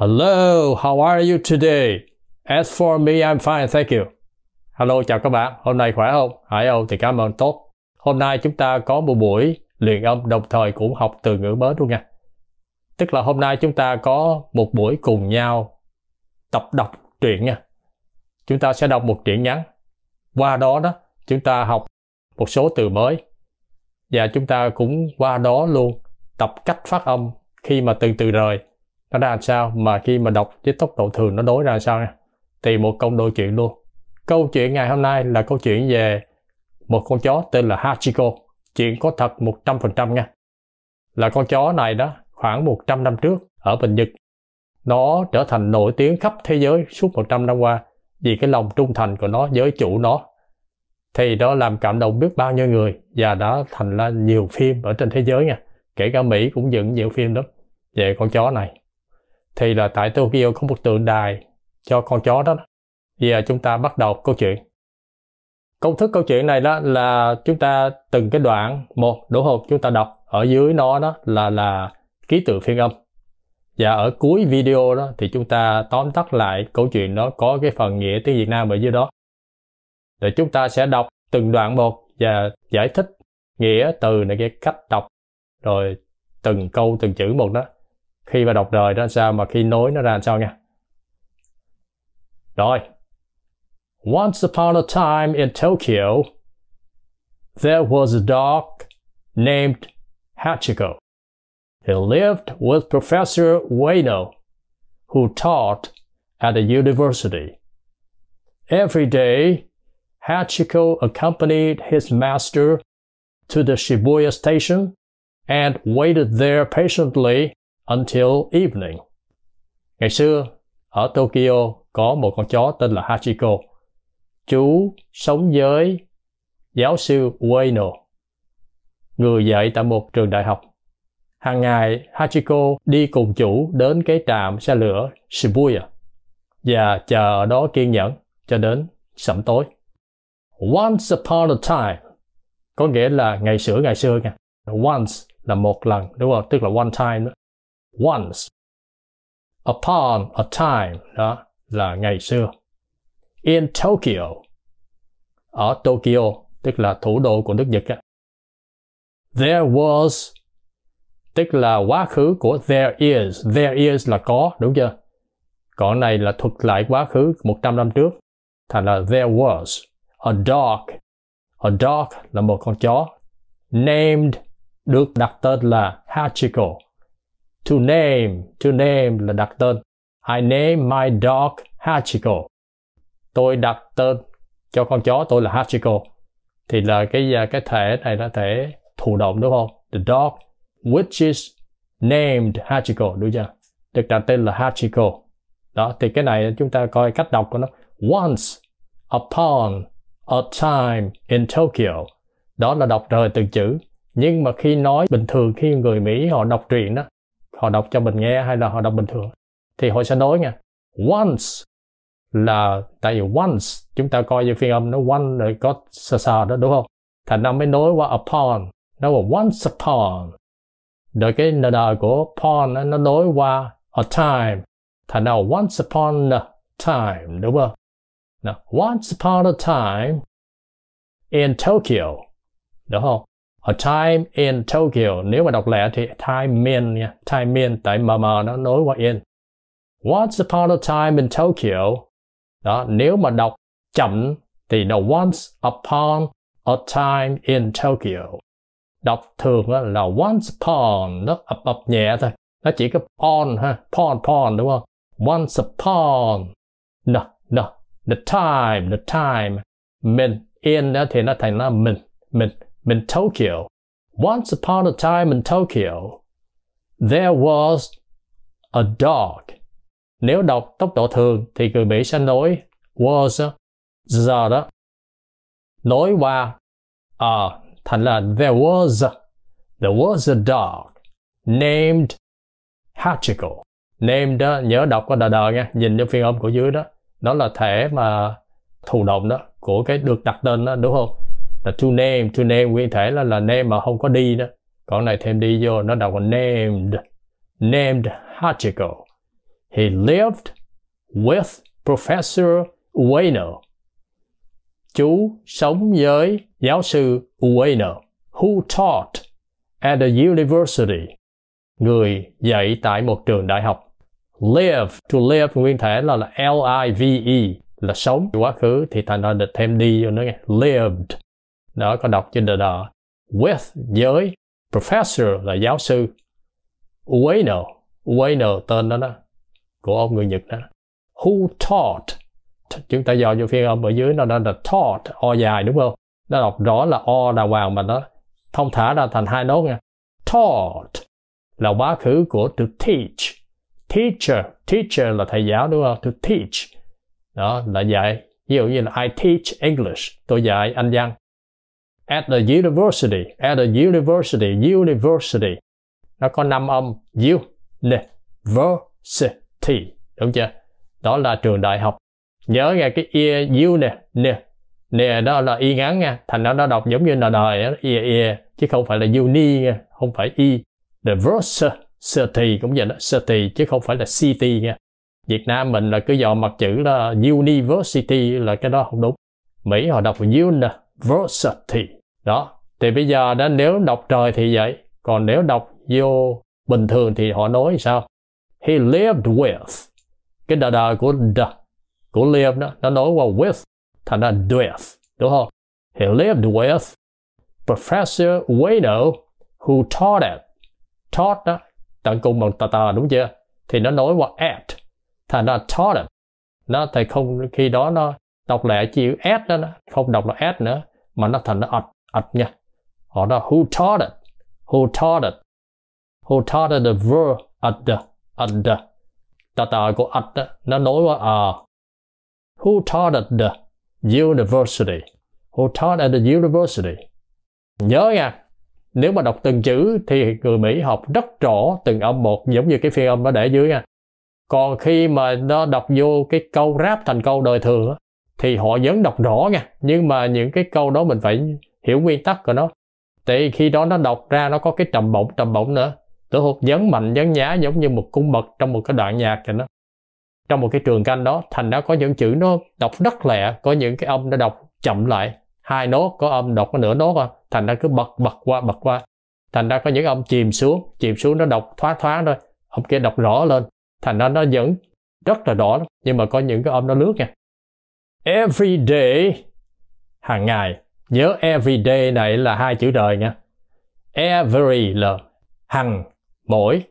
Hello, how are you today? As for me, I'm fine, thank you. Hello, chào các bạn. Hôm nay khỏe không? Hải Âu thì cảm ơn tốt. Hôm nay chúng ta có một buổi luyện âm đồng thời cũng học từ ngữ mới luôn nha. Tức là hôm nay chúng ta có một buổi cùng nhau tập đọc truyện nha. Chúng ta sẽ đọc một truyện ngắn. Qua đó đó, chúng ta học một số từ mới. Và chúng ta cũng qua đó luôn tập cách phát âm khi mà từ từ rời nó ra làm sao mà khi mà đọc với tốc độ thường nó đối ra làm sao nha thì một công đôi chuyện luôn câu chuyện ngày hôm nay là câu chuyện về một con chó tên là Hachiko chuyện có thật 100% nha là con chó này đó khoảng 100 năm trước ở Bình Nhật nó trở thành nổi tiếng khắp thế giới suốt 100 năm qua vì cái lòng trung thành của nó với chủ nó thì đó làm cảm động biết bao nhiêu người và đã thành ra nhiều phim ở trên thế giới nha kể cả Mỹ cũng dựng nhiều phim đó về con chó này thì là tại Tokyo có một tượng đài cho con chó đó giờ à, chúng ta bắt đầu câu chuyện công thức câu chuyện này đó là chúng ta từng cái đoạn một đổ hộp chúng ta đọc ở dưới nó đó là là ký tự phiên âm và ở cuối video đó thì chúng ta tóm tắt lại câu chuyện đó có cái phần nghĩa tiếng Việt Nam ở dưới đó để chúng ta sẽ đọc từng đoạn một và giải thích nghĩa từ này cái cách đọc rồi từng câu từng chữ một đó khi mà đọc rồi nó sao mà khi nối nó ra sao nha rồi Once upon a time in Tokyo there was a dog named Hachiko He lived with Professor Ueno who taught at the university Every day Hachiko accompanied his master to the Shibuya station and waited there patiently until evening. Ngày xưa, ở Tokyo có một con chó tên là Hachiko. Chú sống với giáo sư Ueno, người dạy tại một trường đại học. Hàng ngày, Hachiko đi cùng chủ đến cái trạm xe lửa Shibuya và chờ ở đó kiên nhẫn cho đến sẩm tối. Once upon a time có nghĩa là ngày xưa ngày xưa nha. Once là một lần, đúng không? Tức là one time đó once upon a time đó là ngày xưa in Tokyo ở Tokyo tức là thủ đô của nước Nhật there was tức là quá khứ của there is there is là có đúng chưa còn này là thuật lại quá khứ 100 năm trước thành là there was a dog a dog là một con chó named được đặt tên là Hachiko To name, to name là đặt tên. I name my dog Hachiko. Tôi đặt tên cho con chó tôi là Hachiko. Thì là cái à, cái thể này là thể thụ động đúng không? The dog which is named Hachiko, đúng chưa? Được đặt tên là Hachiko. Đó, thì cái này chúng ta coi cách đọc của nó. Once upon a time in Tokyo. Đó là đọc rời từng chữ. Nhưng mà khi nói bình thường khi người Mỹ họ đọc truyện đó, họ đọc cho mình nghe hay là họ đọc bình thường thì họ sẽ nói nha once là tại vì once chúng ta coi như phiên âm nó one rồi có sờ sờ đó đúng không thành ra mới nói qua upon nó là once upon rồi cái n của upon nó nói qua a time thành nào once upon a time đúng không Now, once upon a time in Tokyo đúng không A Time in Tokyo nếu mà đọc lẻ thì Time in nha Time in tại mm nó nối qua in Once upon a time in Tokyo đó nếu mà đọc chậm thì là Once upon a time in Tokyo đọc thường là once upon nó ập ập nhẹ thôi nó chỉ có on ha pon pon đúng không once upon no no the time the time mình in đó thì nó thành là mình mình in Tokyo. Once upon a time in Tokyo, there was a dog. Nếu đọc tốc độ thường thì người Mỹ sẽ nói was giờ đó nối qua à thành là there was there was a dog named Hachiko. Named đó nhớ đọc qua đờ đờ nha, nhìn cho phiên âm của dưới đó, nó là thể mà thụ động đó của cái được đặt tên đó đúng không? là to name to name nguyên thể là là name mà không có đi đó còn này thêm đi vô nó đọc là named named Hachiko he lived with professor Ueno chú sống với giáo sư Ueno who taught at the university người dạy tại một trường đại học live to live nguyên thể là, là L I V E là sống quá khứ thì thành ra được thêm đi vô nữa nghe lived đó có đọc trên đó with với professor là giáo sư Ueno Ueno tên đó đó của ông người Nhật đó who taught chúng ta dò vô phiên âm ở dưới nó là taught o dài đúng không nó đọc rõ là o là vào mà nó thông thả ra thành hai nốt nha taught là quá khứ của to teach teacher teacher là thầy giáo đúng không to teach đó là dạy ví dụ như là I teach English tôi dạy anh văn at the university at the university university nó có năm âm u university đúng chưa đó là trường đại học nhớ nghe cái e u nè nè nè đó là y ngắn nha thành nó nó đọc giống như là đời đó, e e chứ không phải là uni nha không phải y the city cũng vậy đó city chứ không phải là city nha Việt Nam mình là cứ dò mặt chữ là university là cái đó không đúng Mỹ họ đọc là uni versatility đó thì bây giờ đó nếu đọc trời thì vậy còn nếu đọc vô bình thường thì họ nói sao he lived with cái đời đời của the của live đó nó nói qua with thành ra with đúng không he lived with professor Wano who taught it taught đó tận cùng bằng tà tà đúng chưa thì nó nói qua at thành ra taught it nó thì không khi đó nó đọc lẽ chữ s đó, đó không đọc là s nữa mà nó thành nó ật ật nha họ đó who taught it who taught it who taught it the verb at the at the tà tà của at đó, nó nói qua à who taught at the university who taught at the university nhớ nha nếu mà đọc từng chữ thì người Mỹ học rất rõ từng âm một giống như cái phiên âm nó để dưới nha còn khi mà nó đọc vô cái câu ráp thành câu đời thường á thì họ vẫn đọc rõ nha nhưng mà những cái câu đó mình phải hiểu nguyên tắc của nó thì khi đó nó đọc ra nó có cái trầm bổng trầm bổng nữa tổ hụt dấn mạnh dấn nhá giống như một cung bậc trong một cái đoạn nhạc vậy đó trong một cái trường canh đó thành đã có những chữ nó đọc rất lẹ có những cái âm nó đọc chậm lại hai nốt có âm đọc có nửa nốt không thành ra cứ bật bật qua bật qua thành ra có những âm chìm xuống chìm xuống nó đọc thoáng thoáng thôi âm kia đọc rõ lên thành ra nó vẫn rất là rõ lắm. nhưng mà có những cái âm nó lướt nha every day hàng ngày nhớ every day này là hai chữ đời nha every là hằng mỗi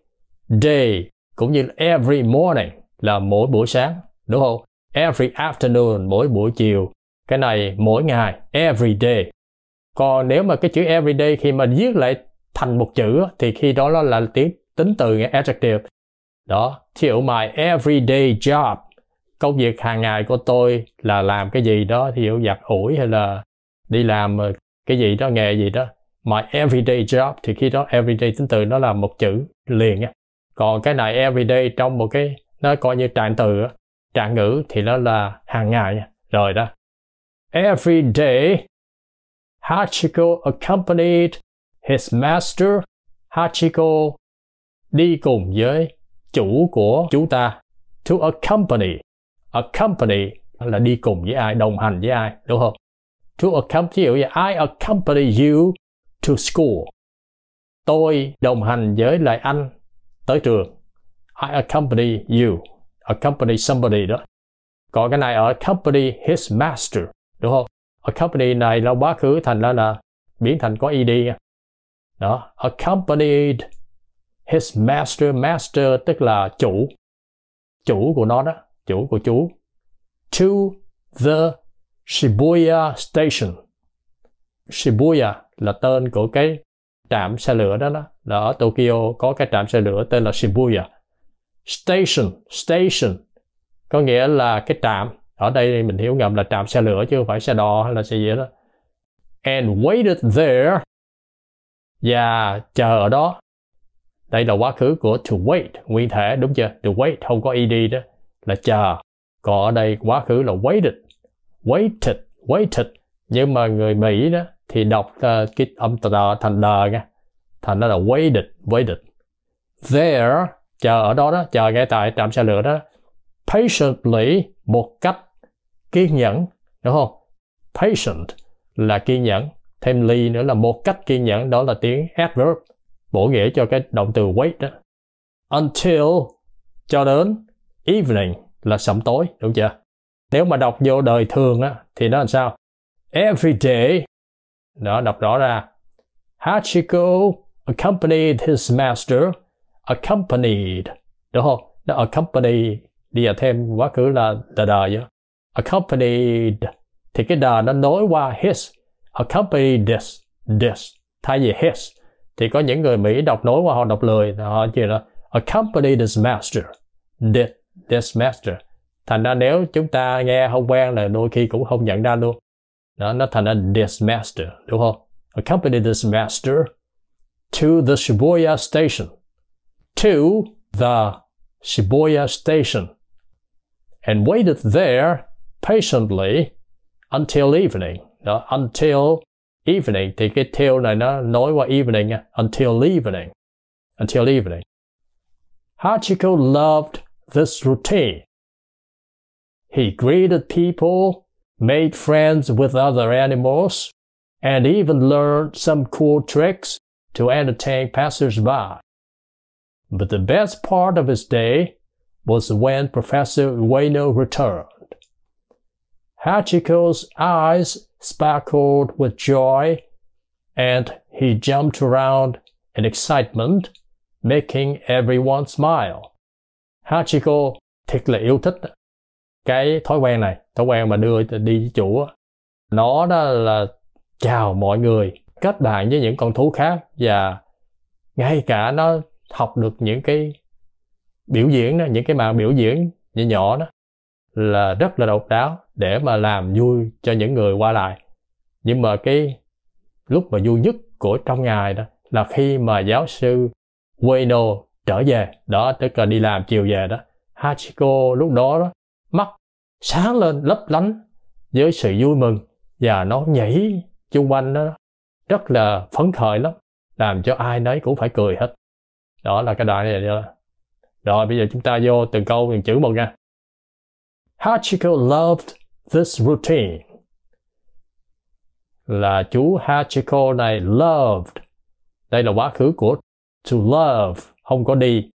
day cũng như every morning là mỗi buổi sáng đúng không every afternoon mỗi buổi chiều cái này mỗi ngày every day còn nếu mà cái chữ every day khi mà viết lại thành một chữ thì khi đó nó là tiếng tính từ nghe adjective đó till my everyday job công việc hàng ngày của tôi là làm cái gì đó thì dụ giặt ủi hay là đi làm ờ, cái gì đó nghề gì đó mà everyday job thì khi đó everyday tính từ nó là một chữ liền á còn cái này everyday trong một cái nó coi như trạng từ trạng ngữ thì nó là hàng ngày rồi đó everyday Hachiko accompanied his master Hachiko đi cùng với chủ của chúng ta to accompany accompany là đi cùng với ai đồng hành với ai đúng không to accompany ví dụ I accompany you to school tôi đồng hành với lại anh tới trường I accompany you accompany somebody đó còn cái này ở accompany his master đúng không accompany này là quá khứ thành ra là biến thành có ed đó accompanied his master master tức là chủ chủ của nó đó chủ của chú to the Shibuya Station Shibuya là tên của cái trạm xe lửa đó đó là ở Tokyo có cái trạm xe lửa tên là Shibuya station station có nghĩa là cái trạm ở đây mình hiểu ngầm là trạm xe lửa chứ không phải xe đò hay là xe gì đó and waited there và chờ ở đó đây là quá khứ của to wait nguyên thể đúng chưa to wait không có ed đó là chờ còn ở đây quá khứ là waited waited waited nhưng mà người Mỹ đó thì đọc ờ, cái âm t thành đờ nha thành nó là waited waited there chờ ở đó đó chờ ngay tại trạm xe lửa đó patiently một cách kiên nhẫn đúng không patient là kiên nhẫn thêm ly nữa là một cách kiên nhẫn đó là tiếng adverb bổ nghĩa cho cái động từ wait đó until cho đến evening là sẩm tối, đúng chưa? Nếu mà đọc vô đời thường á, thì nó làm sao? Every day, đó đọc rõ ra. Hachiko accompanied his master, accompanied, đúng không? Nó accompany, đi vào thêm quá khứ là đờ đờ vậy. Accompanied, thì cái đà nó nối qua his, accompanied this, this, thay vì his. Thì có những người Mỹ đọc nối qua họ đọc lười, họ chỉ là accompanied his master, did This Master. Thành ra nếu chúng ta nghe không quen là đôi khi cũng không nhận ra luôn. Đó, nó thành ra This Master, đúng không? Accompany this master to the Shibuya Station. To the Shibuya Station. And waited there patiently until evening. Đó, until evening thì cái till này nó nói qua evening until evening until evening Hachiko loved this routine. He greeted people, made friends with other animals, and even learned some cool tricks to entertain passersby. But the best part of his day was when Professor Ueno returned. Hachiko's eyes sparkled with joy, and he jumped around in excitement, making everyone smile. Hachiko thiệt là yêu thích cái thói quen này thói quen mà đưa đi với chủ nó đó là chào mọi người kết bạn với những con thú khác và ngay cả nó học được những cái biểu diễn đó những cái màn biểu diễn nhỏ nhỏ đó là rất là độc đáo để mà làm vui cho những người qua lại nhưng mà cái lúc mà vui nhất của trong ngày đó là khi mà giáo sư Ueno trở về đó tức là đi làm chiều về đó Hachiko lúc đó đó mắt sáng lên lấp lánh với sự vui mừng và nó nhảy chung quanh đó rất là phấn khởi lắm làm cho ai nấy cũng phải cười hết đó là cái đoạn này đó rồi bây giờ chúng ta vô từng câu từng chữ một nha Hachiko loved this routine là chú Hachiko này loved đây là quá khứ của to love không có đi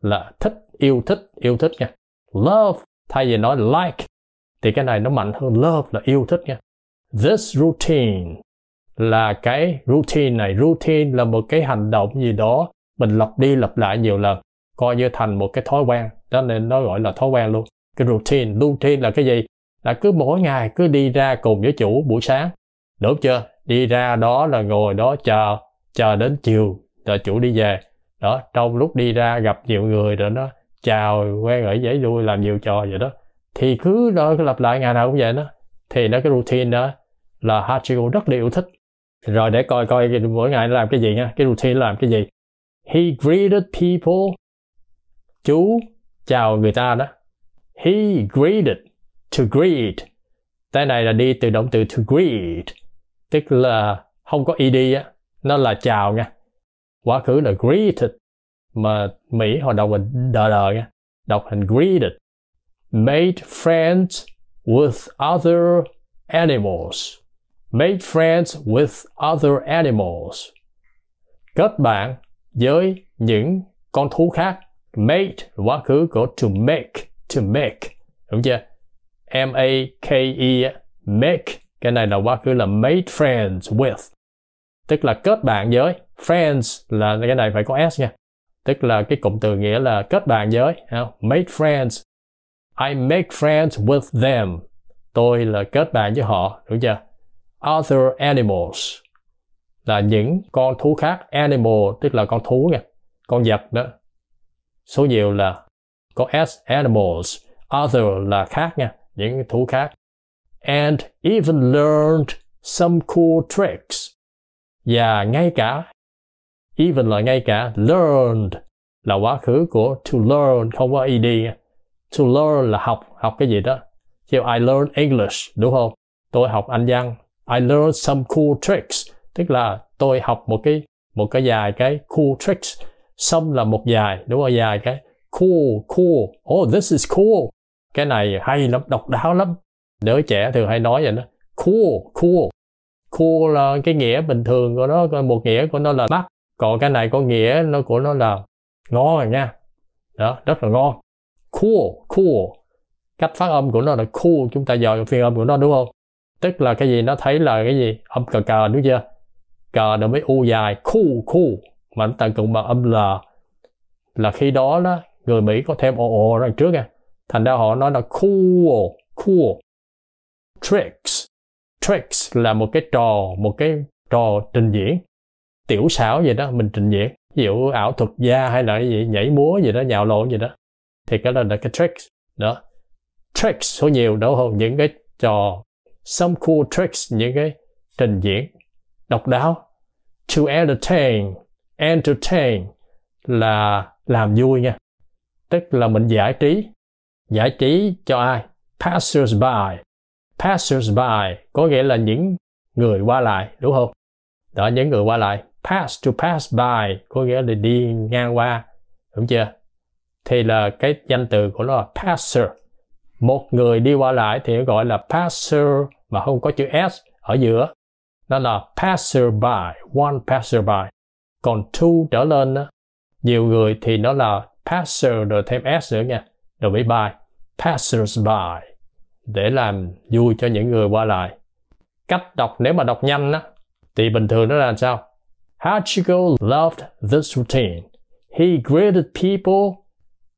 là thích yêu thích yêu thích nha love thay vì nói like thì cái này nó mạnh hơn love là yêu thích nha this routine là cái routine này routine là một cái hành động gì đó mình lặp đi lặp lại nhiều lần coi như thành một cái thói quen đó nên nó gọi là thói quen luôn cái routine routine là cái gì là cứ mỗi ngày cứ đi ra cùng với chủ buổi sáng đúng chưa đi ra đó là ngồi đó chờ chờ đến chiều là chủ đi về đó trong lúc đi ra gặp nhiều người rồi nó chào quen ở dễ vui làm nhiều trò vậy đó thì cứ nó cứ lặp lại ngày nào cũng vậy đó thì nó cái routine đó là Hachiko rất là yêu thích rồi để coi coi mỗi ngày nó làm cái gì nha cái routine làm cái gì he greeted people chú chào người ta đó he greeted to greet cái này là đi từ động từ to greet tức là không có ed á nó là chào nha quá khứ là greeted mà Mỹ họ đọc là đờ đờ nha đọc thành greeted made friends with other animals made friends with other animals kết bạn với những con thú khác made quá khứ của to make to make đúng chưa m a k e make cái này là quá khứ là made friends with tức là kết bạn với friends là cái này phải có s nha tức là cái cụm từ nghĩa là kết bạn với Made friends I make friends with them tôi là kết bạn với họ đúng chưa other animals là những con thú khác animal tức là con thú nha con vật đó số nhiều là có s animals other là khác nha những thú khác and even learned some cool tricks và ngay cả even là ngay cả learned là quá khứ của to learn không có ed to learn là học học cái gì đó kêu I learn English đúng không tôi học anh văn I learn some cool tricks tức là tôi học một cái một cái dài cái cool tricks some là một dài, đúng không Dài cái cool cool oh this is cool cái này hay lắm độc đáo lắm đứa trẻ thường hay nói vậy đó cool cool cool là cái nghĩa bình thường của nó một nghĩa của nó là mắt còn cái này có nghĩa nó của nó là ngon rồi nha đó rất là ngon cool cool cách phát âm của nó là cool chúng ta dò phiên âm của nó đúng không tức là cái gì nó thấy là cái gì âm cờ cờ đúng chưa cờ nó mới u dài cool cool mà chúng ta cùng bằng âm l là khi đó đó người mỹ có thêm ồ ồ đằng trước nha thành ra họ nói là cool cool tricks tricks là một cái trò một cái trò trình diễn tiểu xảo gì đó mình trình diễn ví dụ ảo thuật gia hay là cái gì nhảy múa gì đó nhào lộn gì đó thì cái đó là cái tricks đó tricks số nhiều đúng không những cái trò some cool tricks những cái trình diễn độc đáo to entertain entertain là làm vui nha tức là mình giải trí giải trí cho ai passers by passers by có nghĩa là những người qua lại đúng không đó những người qua lại pass to pass by có nghĩa là đi ngang qua đúng chưa thì là cái danh từ của nó là passer một người đi qua lại thì gọi là passer mà không có chữ s ở giữa nó là passer by one passer by còn two trở lên đó, nhiều người thì nó là passer rồi thêm s nữa nha rồi mới by passers by để làm vui cho những người qua lại cách đọc nếu mà đọc nhanh á thì bình thường nó là sao Hachiko loved this routine. He greeted people.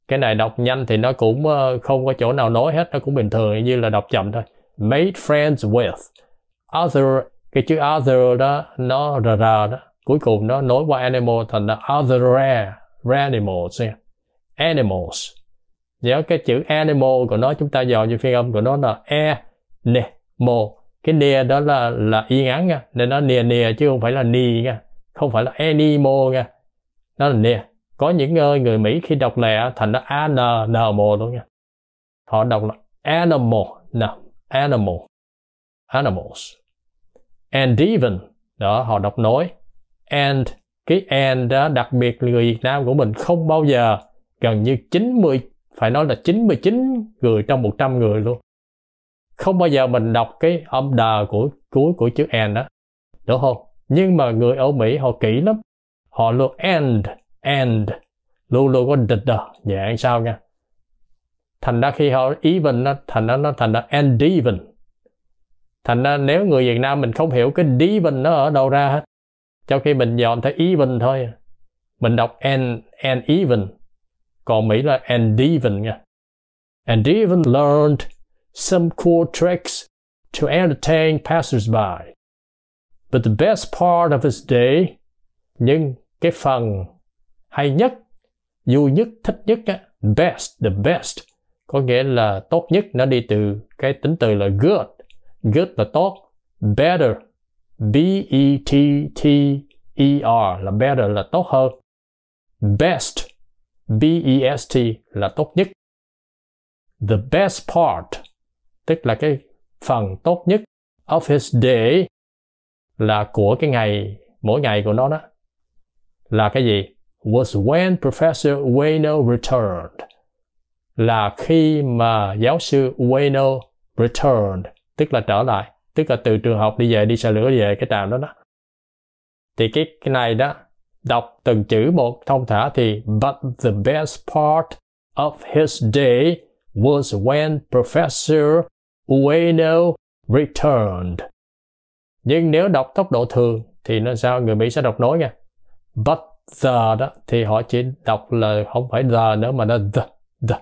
Cái này đọc nhanh thì nó cũng ờ, không có chỗ nào nói hết, nó cũng bình thường như là đọc chậm thôi. Made friends with other cái chữ other đó nó ra ra đó cuối cùng nó nối qua animal thành là other rare animals animals nhớ cái chữ animal của nó chúng ta dò như phiên âm của nó là e ne mo cái nia đó là là y ngắn nha nên nó nia nia chứ không phải là ni nha không phải là animal nha nó là near có những ờ, người Mỹ khi đọc lẹ thành nó a n n m luôn nha họ đọc là animal nè animal animals and even đó họ đọc nối and cái and đó đặc biệt người Việt Nam của mình không bao giờ gần như 90 phải nói là 99 người trong 100 người luôn không bao giờ mình đọc cái âm đờ của cuối của, của chữ and đó đúng không nhưng mà người ở Mỹ họ kỹ lắm. Họ luôn and, and, luôn luôn có địch đó, à. dạng sao nha. Thành ra khi họ even nó thành ra nó thành ra and even. Thành ra nếu người Việt Nam mình không hiểu cái even nó ở đâu ra hết. Trong khi mình dọn thấy even thôi. Mình đọc and, and even. Còn Mỹ là and even nha. And even learned some cool tricks to entertain passersby. But the best part of his day, nhưng cái phần hay nhất, vui nhất, thích nhất, á, best, the best, có nghĩa là tốt nhất nó đi từ cái tính từ là good, good là tốt, better, B-E-T-T-E-R là better là tốt hơn, best, B-E-S-T là tốt nhất. The best part, tức là cái phần tốt nhất of his day là của cái ngày mỗi ngày của nó đó là cái gì was when professor Wayno returned là khi mà giáo sư Wayno returned tức là trở lại tức là từ trường học đi về đi xe lửa về cái trạm đó đó thì cái cái này đó đọc từng chữ một thông thả thì but the best part of his day was when professor Ueno returned nhưng nếu đọc tốc độ thường thì nó sao người Mỹ sẽ đọc nối nha but the đó thì họ chỉ đọc là không phải the nữa mà nó the the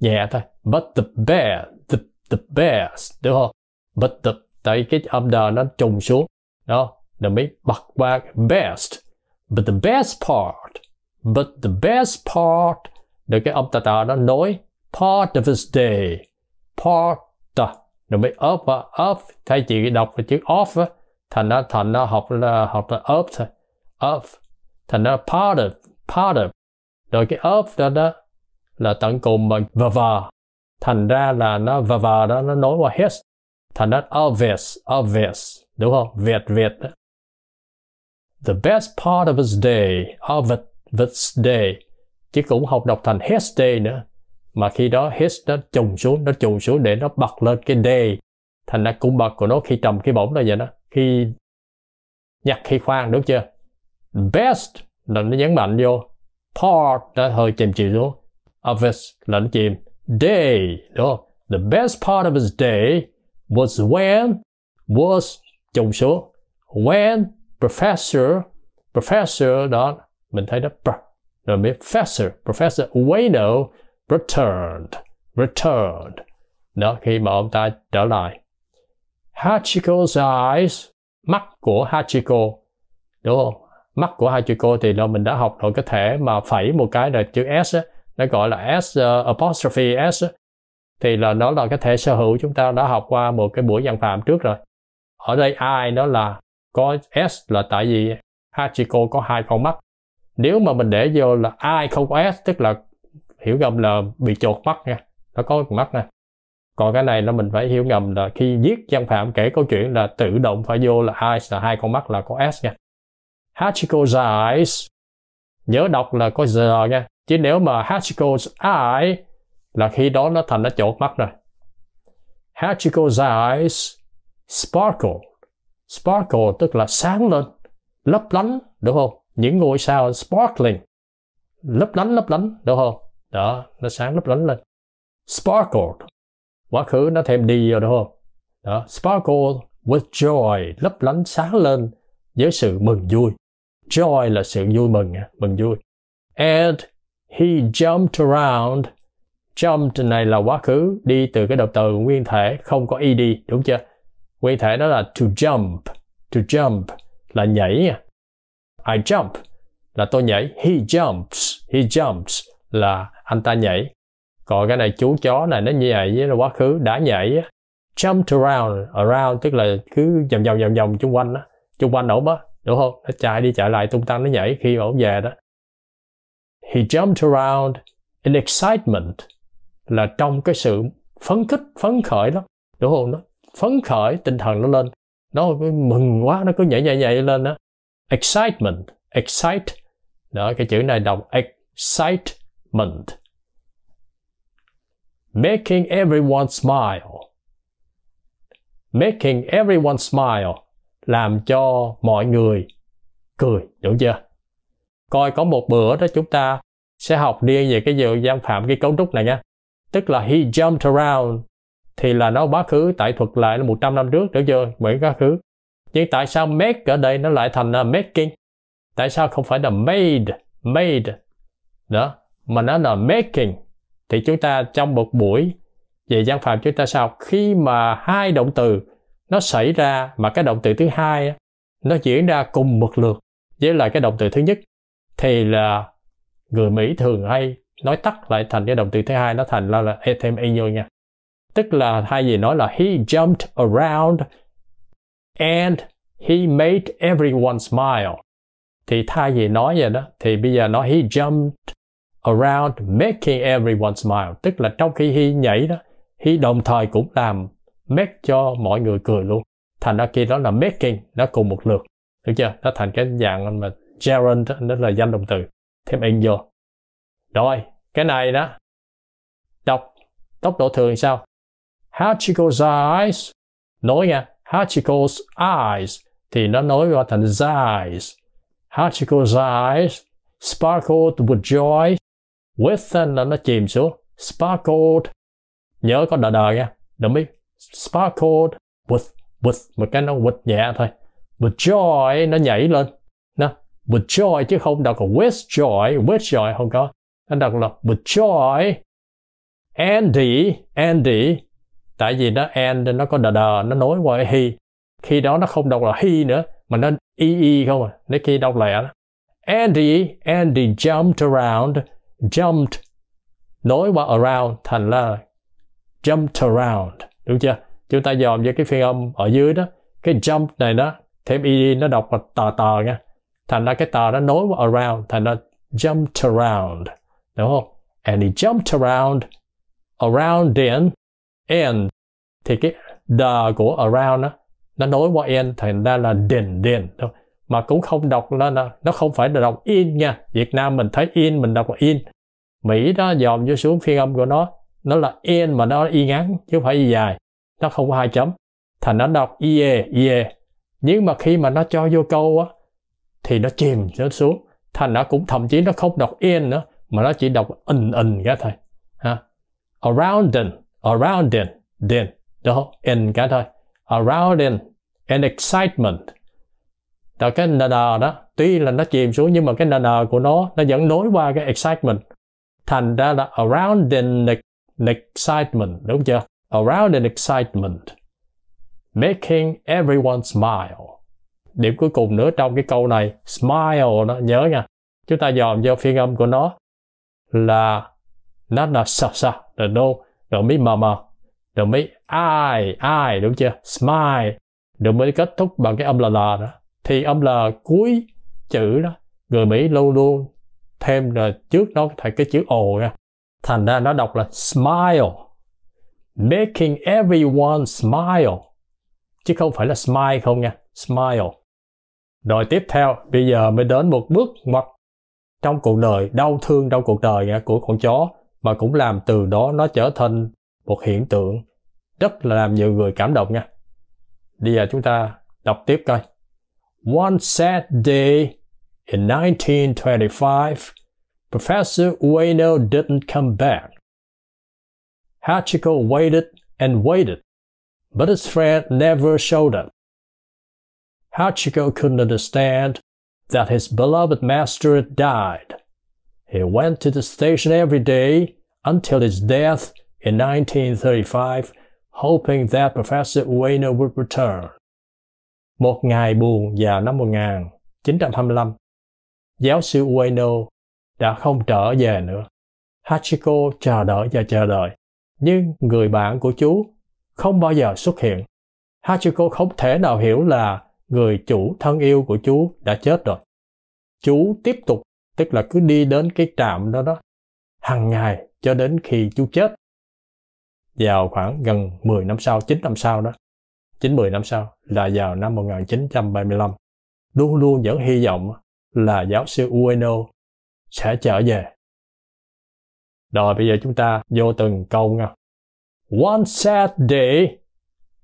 nhẹ thôi but the bear the, the bears đúng không but the tại cái âm the nó trùng xuống đó nó Mỹ bật qua best but the best part but the best part được cái âm tà tà nó nối part of his day part rồi mới up và up thay chị đọc cái chữ off á thành nó thành nó học là học là up thôi up thành nó part of part of rồi cái up đó đó là tận cùng bằng và và thành ra là nó và và đó nó nối qua hết thành nó obvious obvious đúng không việt việt đó. the best part of his day of it, this day chứ cũng học đọc thành his day nữa mà khi đó hit nó trùng xuống nó trùng xuống để nó bật lên cái đề thành ra cung bậc của nó khi trầm khi bổng là vậy đó khi nhặt khi khoan đúng chưa best là nó nhấn mạnh vô part nó hơi chìm chìm xuống of his là nó chìm day đó the best part of his day was when was trùng xuống when professor professor đó mình thấy đó rồi biết professor professor know returned, returned. Đó, khi mà ông ta trở lại. Hachiko's eyes, mắt của Hachiko. Đúng không? Mắt của Hachiko thì là mình đã học rồi có thể mà phẩy một cái là chữ S á. Nó gọi là S uh, apostrophe S á. Thì là nó là cái thể sở hữu chúng ta đã học qua một cái buổi văn phạm trước rồi. Ở đây ai nó là có S là tại vì Hachiko có hai con mắt nếu mà mình để vô là ai không có S tức là hiểu ngầm là bị chột mắt nha nó có mắt nè còn cái này là mình phải hiểu ngầm là khi giết văn phạm kể câu chuyện là tự động phải vô là eyes là hai con mắt là có s nha Hachiko's eyes nhớ đọc là có giờ nha chứ nếu mà Hachiko's eyes là khi đó nó thành nó chột mắt rồi Hachiko's eyes sparkle sparkle tức là sáng lên lấp lánh đúng không những ngôi sao sparkling lấp lánh lấp lánh đúng không đó nó sáng lấp lánh lên sparkled quá khứ nó thêm đi vào đúng không đó sparkled with joy lấp lánh sáng lên với sự mừng vui joy là sự vui mừng mừng vui and he jumped around jumped này là quá khứ đi từ cái động từ nguyên thể không có ed đúng chưa nguyên thể đó là to jump to jump là nhảy I jump là tôi nhảy he jumps he jumps là anh ta nhảy còn cái này chú chó này nó nhảy với là quá khứ đã nhảy á jumped around around tức là cứ vòng vòng vòng vòng chung quanh á chung quanh ổng á đúng không nó chạy đi chạy lại tung tăng nó nhảy khi mà ổng về đó he jumped around in excitement là trong cái sự phấn khích phấn khởi lắm đúng không nó phấn khởi tinh thần nó lên nó mừng quá nó cứ nhảy nhảy nhảy lên đó excitement excite đó cái chữ này đọc excite achievement. Making everyone smile. Making everyone smile. Làm cho mọi người cười, đúng chưa? Coi có một bữa đó chúng ta sẽ học riêng về cái dự giam phạm cái cấu trúc này nha. Tức là he jumped around thì là nó quá khứ tại thuật lại là 100 năm trước, đúng chưa? Mấy quá khứ. Nhưng tại sao make ở đây nó lại thành uh, making? Tại sao không phải là made, made? Đó mà nó là making thì chúng ta trong một buổi về văn phạm chúng ta sao khi mà hai động từ nó xảy ra mà cái động từ thứ hai nó diễn ra cùng một lượt với lại cái động từ thứ nhất thì là người Mỹ thường hay nói tắt lại thành cái động từ thứ hai nó thành là là ethem vô nha tức là thay vì nói là he jumped around and he made everyone smile thì thay vì nói vậy đó thì bây giờ nó he jumped around making everyone smile tức là trong khi Hi nhảy đó Hi đồng thời cũng làm make cho mọi người cười luôn thành ra kia đó là making nó cùng một lượt được chưa nó thành cái dạng mà gerund đó là danh động từ thêm in vô rồi cái này đó đọc tốc độ thường sao Hachiko's eyes nối nha Hachiko's eyes thì nó nối qua thành eyes Hachiko's eyes sparkled with joy Western là nó chìm xuống sparkled nhớ có đờ đờ nha đừng biết sparkled with with một cái nó with nhẹ thôi with joy nó nhảy lên nó with joy chứ không đọc là with joy with joy không có nó đọc là with joy Andy Andy tại vì nó and nó có đờ đờ nó nối qua he khi đó nó không đọc là he nữa mà nó e e không à nếu khi đọc lẻ Andy Andy jumped around jumped nối qua around thành là jumped around đúng chưa chúng ta dòm với cái phiên âm ở dưới đó cái jump này đó thêm ed nó đọc là tờ tờ nha thành ra cái tờ nó nối qua around thành là jumped around đúng không and he jumped around around then and thì cái the của around đó nó nối qua end thành ra là then then mà cũng không đọc là nó không phải là đọc in nha Việt Nam mình thấy in mình đọc là in Mỹ đó dòm vô xuống phiên âm của nó nó là en mà nó y ngắn chứ không phải y dài nó không có hai chấm thành nó đọc ie ie nhưng mà khi mà nó cho vô câu á thì nó chìm nó xuống thành nó cũng thậm chí nó không đọc en nữa mà nó chỉ đọc in in cả thôi ha around them around them then đó in cả thôi around them an excitement đó cái nờ đó tuy là nó chìm xuống nhưng mà cái nờ của nó nó vẫn nối qua cái excitement thành ra là around an excitement đúng chưa around an excitement making everyone smile điểm cuối cùng nữa trong cái câu này smile nó nhớ nha chúng ta dòm vô phiên âm của nó là nó là sa sa rồi no the mới mờ mờ rồi mới ai ai đúng chưa smile rồi mới kết thúc bằng cái âm là là đó thì âm là cuối chữ đó người mỹ luôn luôn thêm là trước nó phải cái chữ ồ nha thành ra nó đọc là smile making everyone smile chứ không phải là smile không nha smile rồi tiếp theo bây giờ mới đến một bước ngoặt trong cuộc đời đau thương trong cuộc đời nha, của con chó mà cũng làm từ đó nó trở thành một hiện tượng rất là làm nhiều người cảm động nha bây giờ chúng ta đọc tiếp coi one sad day In 1925, Professor Ueno didn't come back. Hachiko waited and waited, but his friend never showed up. Hachiko couldn't understand that his beloved master died. He went to the station every day until his death in 1935, hoping that Professor Ueno would return. Một ngày buồn vào năm 1925 giáo sư Ueno đã không trở về nữa. Hachiko chờ đợi và chờ đợi, nhưng người bạn của chú không bao giờ xuất hiện. Hachiko không thể nào hiểu là người chủ thân yêu của chú đã chết rồi. Chú tiếp tục, tức là cứ đi đến cái trạm đó đó, hàng ngày cho đến khi chú chết. Vào khoảng gần 10 năm sau, 9 năm sau đó, 9-10 năm sau là vào năm 1935. Luôn luôn vẫn hy vọng là giáo sư Ueno sẽ trở về. Rồi bây giờ chúng ta vô từng câu nha. One sad day,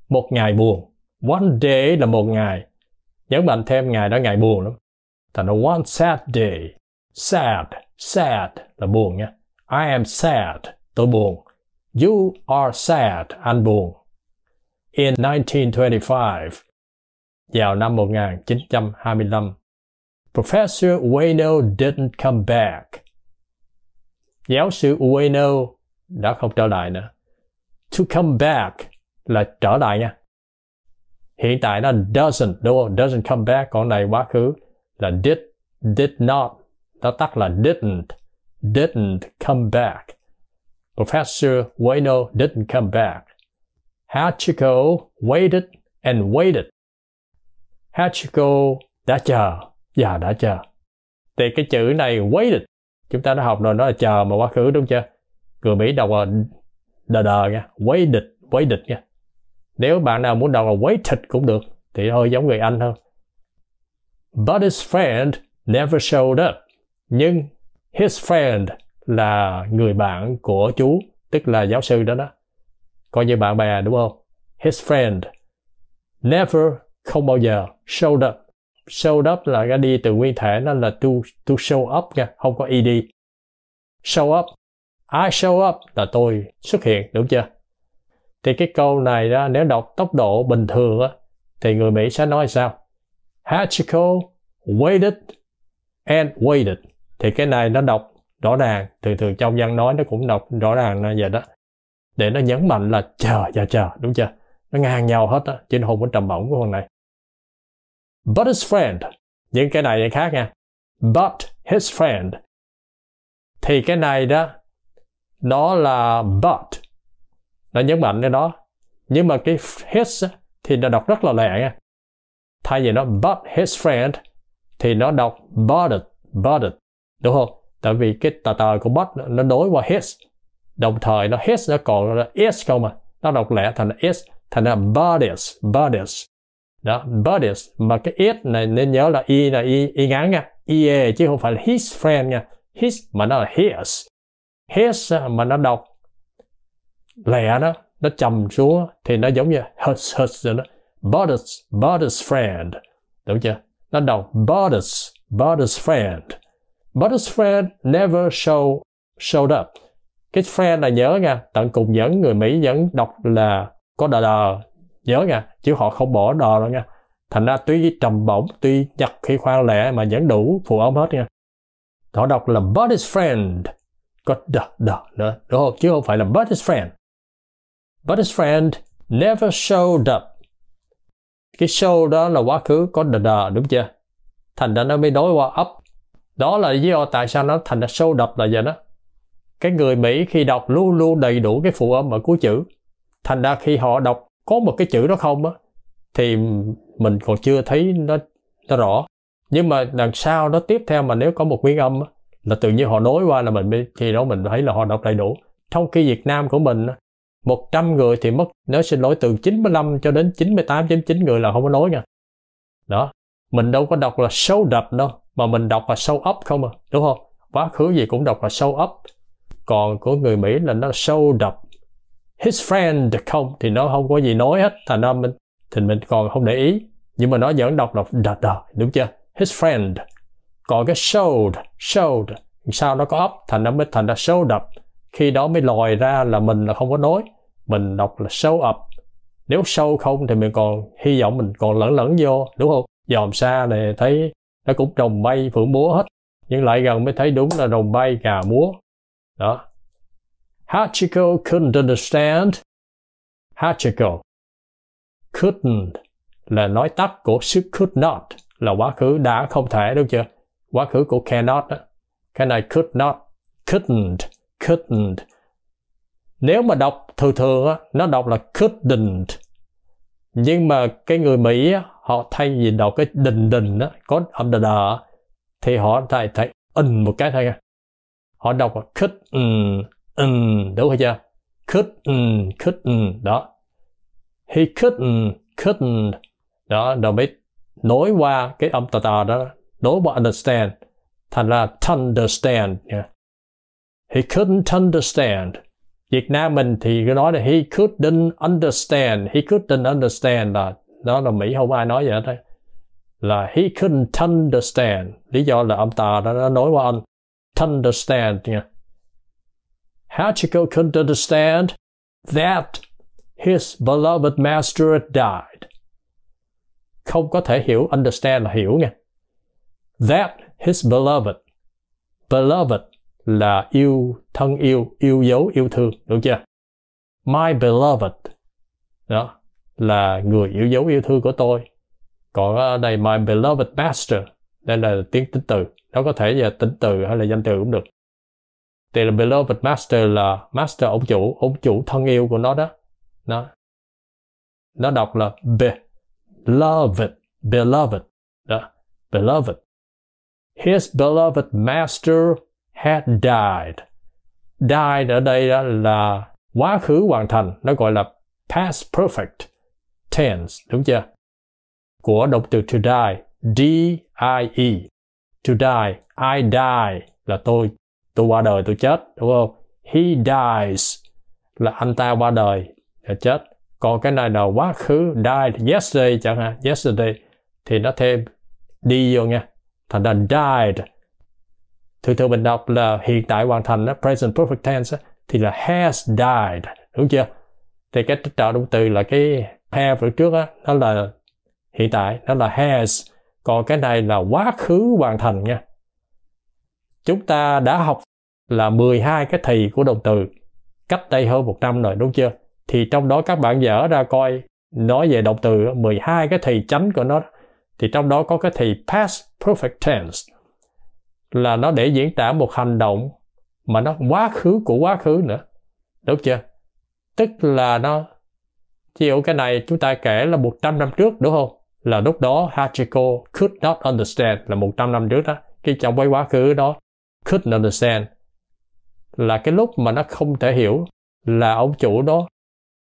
một ngày buồn. One day là một ngày. Nhấn mạnh thêm ngày đó ngày buồn lắm. Thành nó one sad day. Sad, sad là buồn nha. I am sad, tôi buồn. You are sad, anh buồn. In 1925, vào năm 1925, Professor Ueno didn't come back. Giáo sư Ueno đã không trở lại nữa. To come back là trở lại nha. Hiện tại nó doesn't, đúng không? Doesn't come back. Còn này quá khứ là did, did not. Nó tắt là didn't, didn't come back. Professor Ueno didn't come back. Hachiko waited and waited. Hachiko đã chờ và dạ, đã chờ thì cái chữ này waited chúng ta đã học rồi nó là chờ mà quá khứ đúng chưa người mỹ đọc là đờ đờ nha waited waited nha nếu bạn nào muốn đọc là waited cũng được thì hơi giống người anh hơn but his friend never showed up nhưng his friend là người bạn của chú tức là giáo sư đó đó coi như bạn bè đúng không his friend never không bao giờ showed up Showed up là ra đi từ nguyên thể nó là to, to show up nha, không có ed. Show up. I show up là tôi xuất hiện, đúng chưa? Thì cái câu này đó, nếu đọc tốc độ bình thường á, thì người Mỹ sẽ nói sao? Hachiko waited and waited. Thì cái này nó đọc rõ ràng, thường thường trong văn nói nó cũng đọc rõ ràng là vậy đó. Để nó nhấn mạnh là chờ, và chờ, đúng chưa? Nó ngang nhau hết á, chứ nó không có trầm bổng của con này. But his friend, những cái này thì khác nha. But his friend. Thì cái này đó, đó là but. Nó nhấn mạnh cái đó. Nhưng mà cái his thì nó đọc rất là lẹ nha. Thay vì nó but his friend thì nó đọc but butted. Đúng không? Tại vì cái tờ tờ của but nó đối qua his. Đồng thời nó his nó còn là is không mà. Nó đọc lẹ thành is, thành là bodies, bodies đó buddies mà cái s này nên nhớ là y là y, y ngắn nha ie chứ không phải là his friend nha his mà nó là his his mà nó đọc lẹ đó nó trầm xuống thì nó giống như hush hush rồi đó buddies buddies friend đúng chưa nó đọc buddies buddies friend buddies friend never show showed up cái friend là nhớ nha tận cùng dẫn người mỹ vẫn đọc là có đờ đờ nhớ nha chứ họ không bỏ đò đâu nha thành ra tuy trầm bổng tuy nhặt khi khoan lẹ mà vẫn đủ phụ ông hết nha họ đọc là body's friend có đờ đờ nữa đúng không chứ không phải là body's friend body's friend never showed up cái show đó là quá khứ có đờ đờ đúng chưa thành ra nó mới đối qua up đó là lý do tại sao nó thành ra show đập là vậy đó cái người Mỹ khi đọc luôn luôn đầy đủ cái phụ âm ở cuối chữ thành ra khi họ đọc có một cái chữ đó không á thì mình còn chưa thấy nó nó rõ nhưng mà đằng sau nó tiếp theo mà nếu có một nguyên âm á, là tự nhiên họ nối qua là mình thì đó mình thấy là họ đọc đầy đủ trong khi Việt Nam của mình 100 người thì mất nó xin lỗi từ 95 cho đến 98.9 người là không có nối nha đó mình đâu có đọc là sâu đập đâu mà mình đọc là sâu ấp không à đúng không quá khứ gì cũng đọc là sâu ấp còn của người Mỹ là nó sâu đập his friend không thì nó không có gì nói hết thành ra mình thì mình còn không để ý nhưng mà nó vẫn đọc là da da đúng chưa his friend còn cái showed showed Sao nó có up thành ra mới thành ra showed up khi đó mới lòi ra là mình là không có nói mình đọc là show up nếu show không thì mình còn hy vọng mình còn lẫn lẫn vô đúng không dòm xa này thấy nó cũng trồng bay phượng múa hết nhưng lại gần mới thấy đúng là đồng bay gà múa đó Hachiko couldn't understand. Hachiko. Couldn't là nói tắt của sự could not là quá khứ đã không thể đúng chưa? Quá khứ của cannot đó. Cái này could not, couldn't, couldn't. Nếu mà đọc thường thường á, nó đọc là couldn't. Nhưng mà cái người Mỹ á, họ thay vì đọc cái đình đình á, có âm đà đà thì họ thay thay in một cái thôi. Họ đọc là couldn't, um, đúng không chưa? Couldn't, couldn't, đó. He couldn't, couldn't, đó, rồi mới nối qua cái âm tà tà đó, nối qua understand, thành ra understand. Yeah. He couldn't understand. Việt Nam mình thì cứ nói là he couldn't understand, he couldn't understand là đó là Mỹ không ai nói vậy hết Là he couldn't understand, lý do là âm tà đó nó nối qua anh understand nha. Yeah Hachiko couldn't understand that his beloved master died. Không có thể hiểu, understand là hiểu nghe. That his beloved. Beloved là yêu, thân yêu, yêu dấu, yêu thương, được chưa? My beloved đó là người yêu dấu yêu thương của tôi. Còn ở đây my beloved master, đây là tiếng tính từ. Nó có thể là tính từ hay là danh từ cũng được thì là beloved master là master ông chủ ông chủ thân yêu của nó đó nó nó đọc là beloved beloved đó beloved his beloved master had died died ở đây đó là quá khứ hoàn thành nó gọi là past perfect tense đúng chưa của động từ to die d i e to die i die là tôi tôi qua đời tôi chết đúng không he dies là anh ta qua đời và chết còn cái này là quá khứ died yesterday chẳng hạn yesterday thì nó thêm đi vô nha thành ra died thường thường mình đọc là hiện tại hoàn thành đó, present perfect tense thì là has died đúng chưa thì cái trợ động từ là cái have ở trước đó, nó là hiện tại nó là has còn cái này là quá khứ hoàn thành nha chúng ta đã học là 12 cái thì của động từ cách đây hơn một năm rồi đúng chưa thì trong đó các bạn dở ra coi nói về động từ 12 cái thì chánh của nó thì trong đó có cái thì past perfect tense là nó để diễn tả một hành động mà nó quá khứ của quá khứ nữa đúng chưa tức là nó chịu cái này chúng ta kể là 100 năm trước đúng không là lúc đó Hachiko could not understand là 100 năm trước đó khi trong quay quá khứ đó couldn't understand là cái lúc mà nó không thể hiểu là ông chủ đó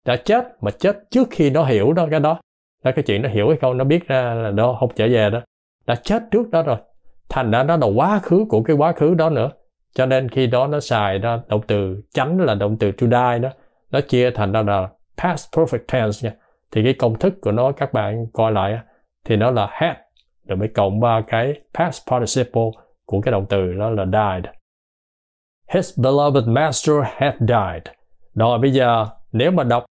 đã chết mà chết trước khi nó hiểu đó cái đó đó cái chuyện nó hiểu hay không nó biết ra là nó không trở về đó đã chết trước đó rồi thành ra nó là quá khứ của cái quá khứ đó nữa cho nên khi đó nó xài ra động từ tránh là động từ to die đó nó chia thành ra là past perfect tense nha thì cái công thức của nó các bạn coi lại thì nó là had rồi mới cộng ba cái past participle của cái động từ đó là died. His beloved master had died. Rồi bây giờ nếu mà đọc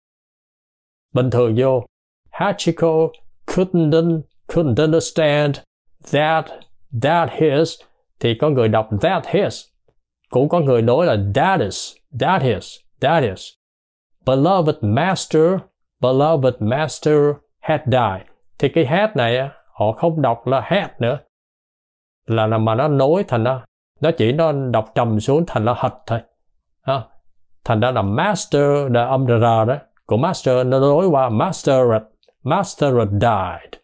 bình thường vô, Hachiko couldn't, couldn't understand that, that his, thì có người đọc that his. Cũng có người nói là that is, that is, that is. Beloved master, beloved master had died. Thì cái had này họ không đọc là had nữa là, mà nó nối thành nó nó chỉ nó đọc trầm xuống thành là hạch thôi ha. thành ra là master là âm ra đó của master nó nối qua master master died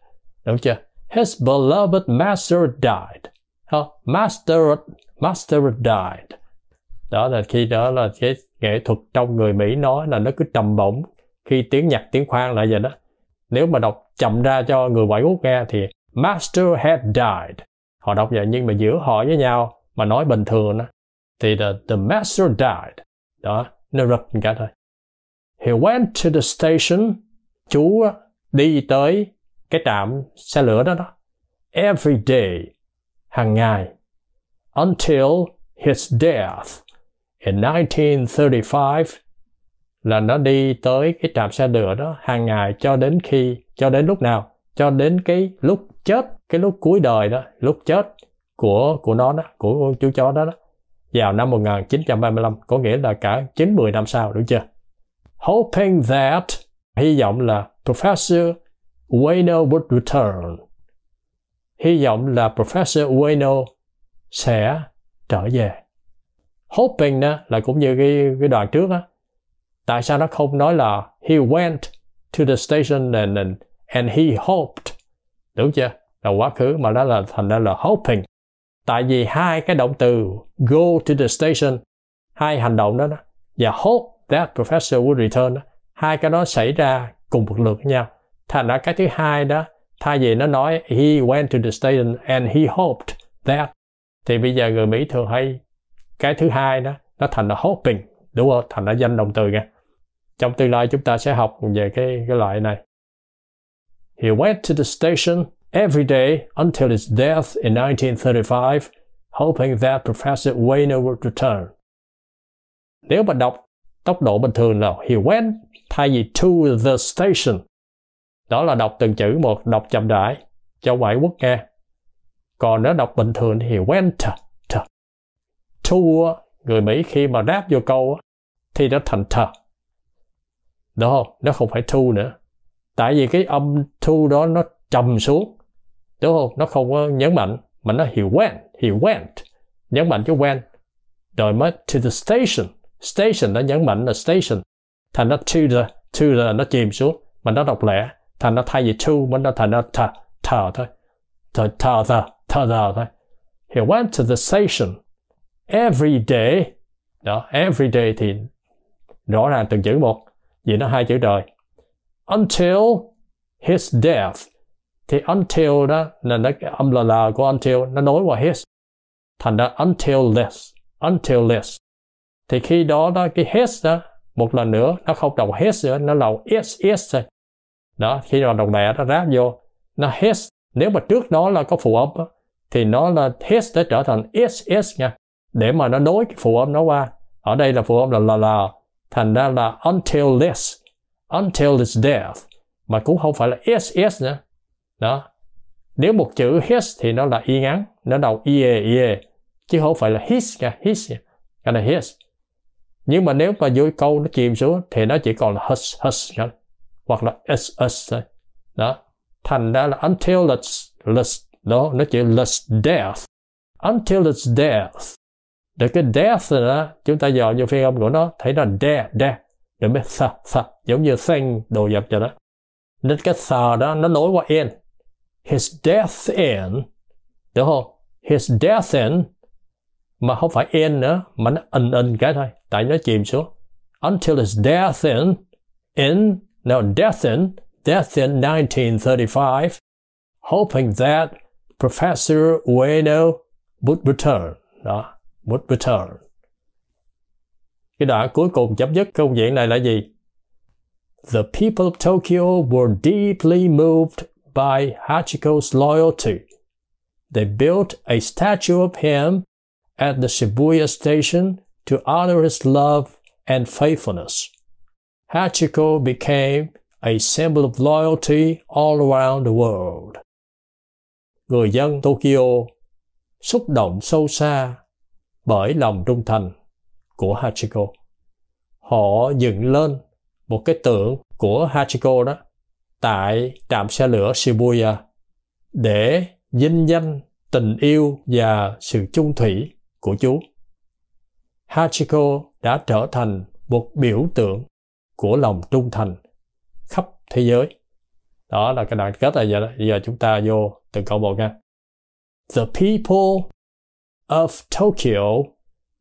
đúng chưa his beloved master died ha. master master died đó là khi đó là cái nghệ thuật trong người Mỹ nói là nó cứ trầm bổng khi tiếng nhạc tiếng khoan lại vậy đó nếu mà đọc chậm ra cho người ngoại quốc nghe thì master had died họ đọc vậy nhưng mà giữa họ với nhau mà nói bình thường đó thì the, the master died đó nó rập cả thôi he went to the station chú đi tới cái trạm xe lửa đó đó every day hàng ngày until his death in 1935 là nó đi tới cái trạm xe lửa đó hàng ngày cho đến khi cho đến lúc nào cho đến cái lúc chết cái lúc cuối đời đó lúc chết của của nó đó của chú chó đó, đó vào năm 1935 có nghĩa là cả 90 năm sau đúng chưa hoping that hy vọng là Professor Wayno would return hy vọng là Professor Wayno sẽ trở về hoping đó là cũng như cái, cái đoạn trước á tại sao nó không nói là he went to the station and, and and he hoped đúng chưa là quá khứ mà đó là thành ra là hoping tại vì hai cái động từ go to the station hai hành động đó, đó và hope that professor would return hai cái đó xảy ra cùng một lượt với nhau thành ra cái thứ hai đó thay vì nó nói he went to the station and he hoped that thì bây giờ người Mỹ thường hay cái thứ hai đó nó thành là hoping đúng không thành là danh động từ nha trong tương lai chúng ta sẽ học về cái cái loại này He went to the station every day until his death in 1935, hoping that Professor Weiner would return. Nếu mình đọc tốc độ bình thường là he went thay vì to the station. Đó là đọc từng chữ một, đọc chậm rãi cho ngoại quốc nghe. Còn nếu đọc bình thường thì went to, to. người Mỹ khi mà đáp vô câu thì nó thành to. Đó, Nó không phải to nữa tại vì cái âm thu đó nó trầm xuống đúng không nó không có nhấn mạnh mà nó he went he went nhấn mạnh chữ went rồi mới to the station station nó nhấn mạnh là station thành nó to the to the nó chìm xuống mà nó đọc lẻ thành nó thay vì to mà nó thành nó ta ta thôi ta ta ta ta ta thôi he went to the station every day đó every day thì rõ ràng từng chữ một vì nó hai chữ đời until his death thì until đó là nó, âm là là của until nó nói vào his thành ra until this until this thì khi đó đó cái his đó một lần nữa nó không đọc his nữa nó là is is thôi đó khi mà đọc lẹ nó ráp vô nó his nếu mà trước đó là có phụ âm thì nó là his để trở thành is is nha để mà nó nối cái phụ âm nó qua ở đây là phụ âm là là là thành ra là until this until it's death mà cũng không phải là yes yes nữa đó nếu một chữ his thì nó là y ngắn nó đầu ie ie chứ không phải là his nha his nha. cái này his nhưng mà nếu mà dưới câu nó chìm xuống thì nó chỉ còn là hus hus nha. hoặc là us us thôi đó thành ra là until it's less đó nó chỉ less death until it's death để cái death đó chúng ta dò vô phiên âm của nó thấy là death death được biết sa sa giống như xanh đồ dập cho đó nên cái sa đó nó nối qua in his death in đúng không his death in mà không phải in nữa mà nó in in cái thôi tại nó chìm xuống until his death in in no death in death in 1935 hoping that professor Ueno would return đó would return cái đoạn cuối cùng chấm dứt câu chuyện này là gì? The people of Tokyo were deeply moved by Hachiko's loyalty. They built a statue of him at the Shibuya station to honor his love and faithfulness. Hachiko became a symbol of loyalty all around the world. Người dân Tokyo xúc động sâu xa bởi lòng trung thành của Hachiko. Họ dựng lên một cái tượng của Hachiko đó tại trạm xe lửa Shibuya để vinh danh tình yêu và sự chung thủy của chú. Hachiko đã trở thành một biểu tượng của lòng trung thành khắp thế giới. Đó là cái đoạn kết là giờ, giờ chúng ta vô từng câu một nha. The people of Tokyo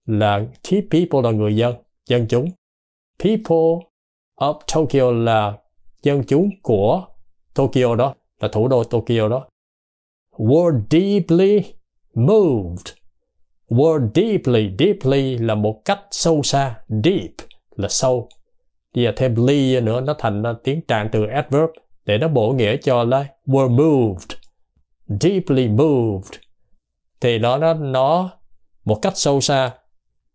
là key people là người dân, dân chúng. People of Tokyo là dân chúng của Tokyo đó, là thủ đô Tokyo đó. Were deeply moved. Were deeply, deeply là một cách sâu xa. Deep là sâu. Bây giờ thêm ly nữa, nó thành nó tiếng trạng từ adverb để nó bổ nghĩa cho là were moved. Deeply moved. Thì nó, nó, nó một cách sâu xa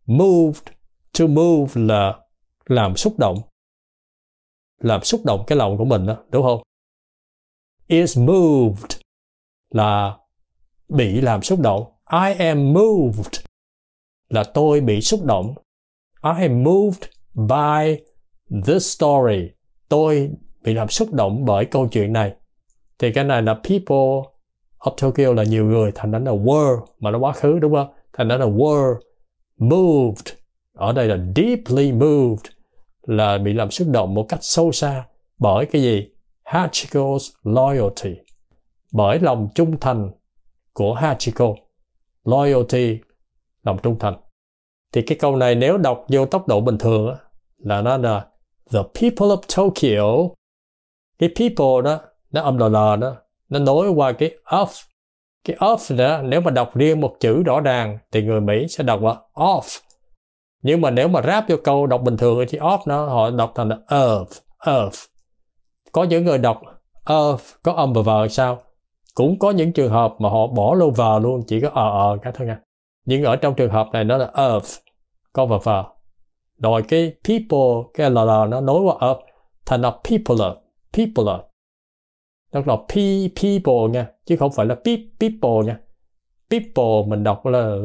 moved to move là làm xúc động làm xúc động cái lòng của mình đó đúng không is moved là bị làm xúc động I am moved là tôi bị xúc động I am moved by this story tôi bị làm xúc động bởi câu chuyện này thì cái này là people of Tokyo là nhiều người thành ra là were mà nó quá khứ đúng không thành ra là were Moved. Ở đây là deeply moved là bị làm xúc động một cách sâu xa bởi cái gì? Hachiko's loyalty. Bởi lòng trung thành của Hachiko. Loyalty, lòng trung thành. Thì cái câu này nếu đọc vô tốc độ bình thường là nó là The people of Tokyo. Cái people đó, nó âm l đó, nó nối qua cái of cái off đó nếu mà đọc riêng một chữ rõ ràng thì người Mỹ sẽ đọc là off nhưng mà nếu mà ráp vô câu đọc bình thường thì off nó họ đọc thành là of of có những người đọc of có âm và vờ sao cũng có những trường hợp mà họ bỏ luôn vờ luôn chỉ có ờ ờ cả thôi nha nhưng ở trong trường hợp này nó là of có vờ vờ rồi cái people cái l nó nối qua of thành là people peopler Đọc là p people nha, chứ không phải là peep people nha. People mình đọc là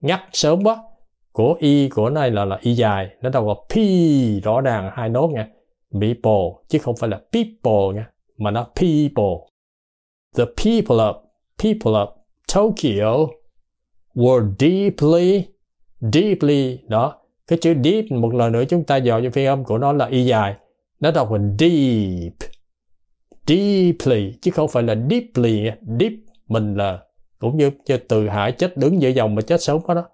ngắt sớm quá. Của y của này là là y dài, nó đọc là p rõ ràng hai nốt nha. People chứ không phải là people nha, mà nó people. The people of people of Tokyo were deeply deeply đó cái chữ deep một lần nữa chúng ta dò cho phiên âm của nó là y dài nó đọc là deep deeply chứ không phải là deeply deep mình là cũng như, như từ hải chết đứng giữa dòng mà chết sống quá đó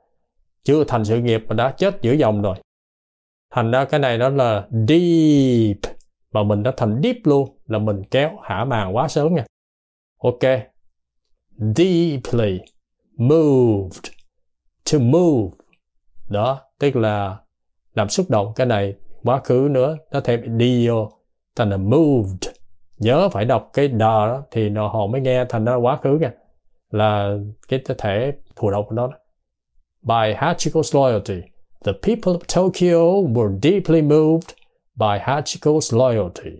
chưa thành sự nghiệp mà đã chết giữa dòng rồi thành ra cái này đó là deep mà mình đã thành deep luôn là mình kéo hả màng quá sớm nha ok deeply moved to move đó tức là làm xúc động cái này quá khứ nữa nó thêm đi vô thành là moved nhớ phải đọc cái đờ đó thì nó họ mới nghe thành ra quá khứ kìa là cái thể thụ động của nó đó. By Hachiko's loyalty, the people of Tokyo were deeply moved by Hachiko's loyalty.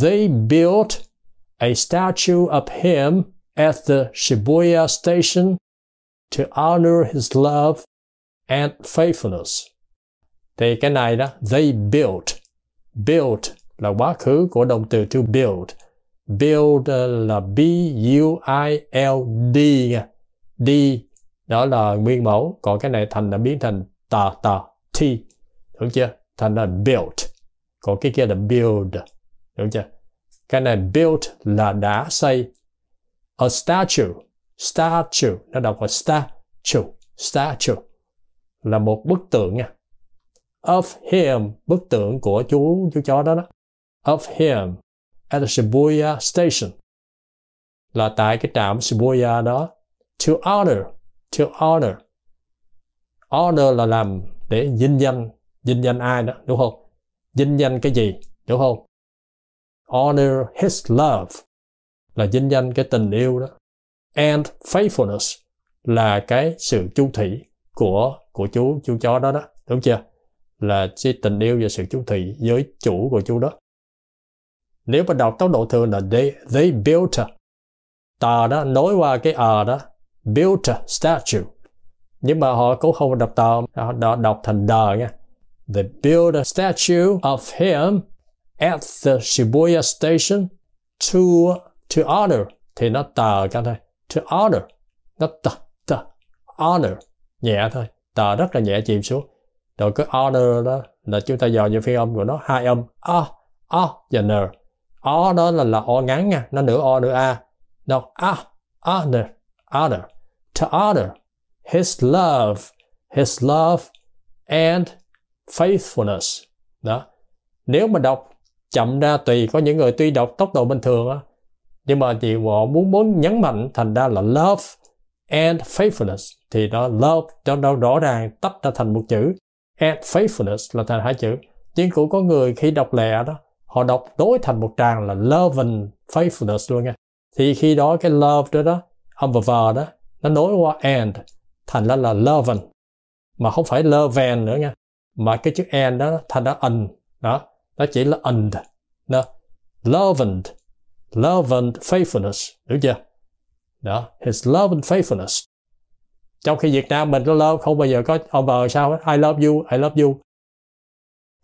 They built a statue of him at the Shibuya station to honor his love and faithfulness. Thì cái này đó, they built, built là quá khứ của động từ to build. Build ờ, là B-U-I-L-D D đó là nguyên mẫu, còn cái này thành là biến thành ta ta t. Được chưa? Thành là built. Còn cái kia là build. Được chưa? Cái này built là đã xây. A statue. Statue. Nó đọc là statue. Statue. Là một bức tượng nha. Of him. Bức tượng của chú chú chó đó đó of him at Shibuya station. Là tại cái trạm Shibuya đó. To honor, to honor. Honor là làm để dinh danh, dinh danh ai đó, đúng không? Dinh danh cái gì, đúng không? Honor his love là dinh danh cái tình yêu đó. And faithfulness là cái sự chu thủy của của chú chú chó đó đó, đúng chưa? Là cái tình yêu và sự chú thị với chủ của chú đó nếu mà đọc tốc độ thường là they, they built ta tà đó nối qua cái à đó built a statue nhưng mà họ cũng không đọc tà họ đọc thành đờ nha they built a statue of him at the Shibuya station to to honor thì nó tờ cái thôi to honor nó tờ tờ honor nhẹ thôi tờ rất là nhẹ chìm xuống rồi cái honor đó là chúng ta dò như phiên âm của nó hai âm a a và n o đó là là o ngắn nha nó nửa o nửa a nó a other other to other his love his love and faithfulness đó nếu mà đọc chậm ra tùy có những người tuy đọc tốc độ bình thường á nhưng mà chị họ muốn muốn nhấn mạnh thành ra là love and faithfulness thì đó love đó, đó rõ ràng tách ra thành một chữ and faithfulness là thành hai chữ Nhưng cũng có người khi đọc lẹ đó họ đọc tối thành một tràng là love and faithfulness luôn nha thì khi đó cái love đó đó âm và vờ đó nó nối qua and thành ra là love and mà không phải love and nữa nha mà cái chữ and đó thành ra and đó nó chỉ là and đó love and love and faithfulness hiểu chưa đó his love and faithfulness trong khi Việt Nam mình nó love không bao giờ có ông vợ sao hết I love you I love you